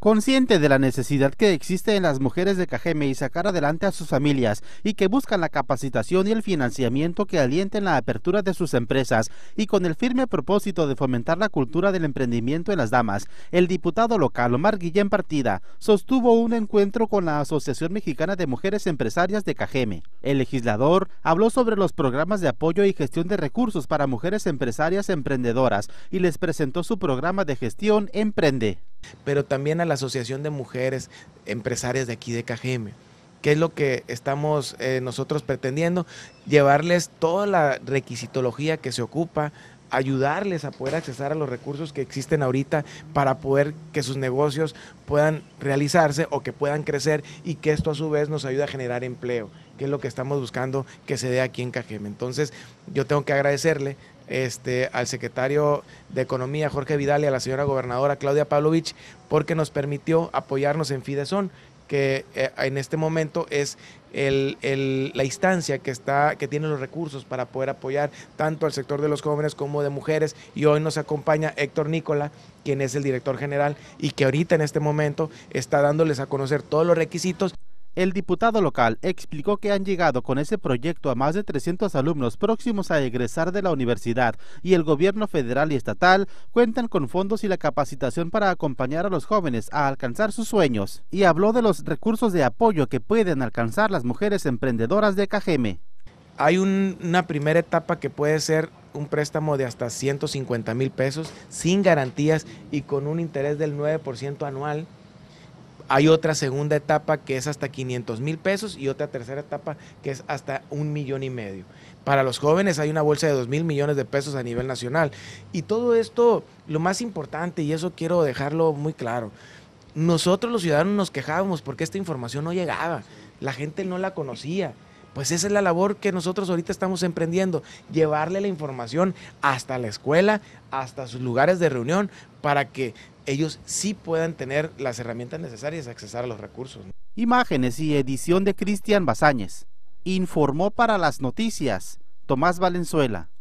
Consciente de la necesidad que existe en las mujeres de Cajeme y sacar adelante a sus familias y que buscan la capacitación y el financiamiento que alienten la apertura de sus empresas y con el firme propósito de fomentar la cultura del emprendimiento en las damas, el diputado local Omar Guillén Partida sostuvo un encuentro con la Asociación Mexicana de Mujeres Empresarias de Cajeme. El legislador habló sobre los programas de apoyo y gestión de recursos para mujeres empresarias emprendedoras y les presentó su programa de gestión Emprende pero también a la Asociación de Mujeres Empresarias de aquí de KGM que es lo que estamos eh, nosotros pretendiendo, llevarles toda la requisitología que se ocupa, ayudarles a poder accesar a los recursos que existen ahorita para poder que sus negocios puedan realizarse o que puedan crecer y que esto a su vez nos ayude a generar empleo, que es lo que estamos buscando que se dé aquí en Cajeme. Entonces, yo tengo que agradecerle este, al secretario de Economía Jorge Vidal y a la señora gobernadora Claudia Pavlovich porque nos permitió apoyarnos en Fidesón que eh, en este momento es la instancia que, está, que tiene los recursos para poder apoyar tanto al sector de los jóvenes como de mujeres. Y hoy nos acompaña Héctor Nicola, quien es el director general y que ahorita en este momento está dándoles a conocer todos los requisitos. El diputado local explicó que han llegado con ese proyecto a más de 300 alumnos próximos a egresar de la universidad y el gobierno federal y estatal cuentan con fondos y la capacitación para acompañar a los jóvenes a alcanzar sus sueños y habló de los recursos de apoyo que pueden alcanzar las mujeres emprendedoras de Cajeme. Hay una primera etapa que puede ser un préstamo de hasta 150 mil pesos sin garantías y con un interés del 9% anual hay otra segunda etapa que es hasta 500 mil pesos y otra tercera etapa que es hasta un millón y medio. Para los jóvenes hay una bolsa de 2 mil millones de pesos a nivel nacional. Y todo esto, lo más importante, y eso quiero dejarlo muy claro, nosotros los ciudadanos nos quejábamos porque esta información no llegaba, la gente no la conocía. Pues esa es la labor que nosotros ahorita estamos emprendiendo, llevarle la información hasta la escuela, hasta sus lugares de reunión, para que ellos sí puedan tener las herramientas necesarias de accesar a los recursos. Imágenes y edición de Cristian Bazáñez. Informó para las noticias Tomás Valenzuela.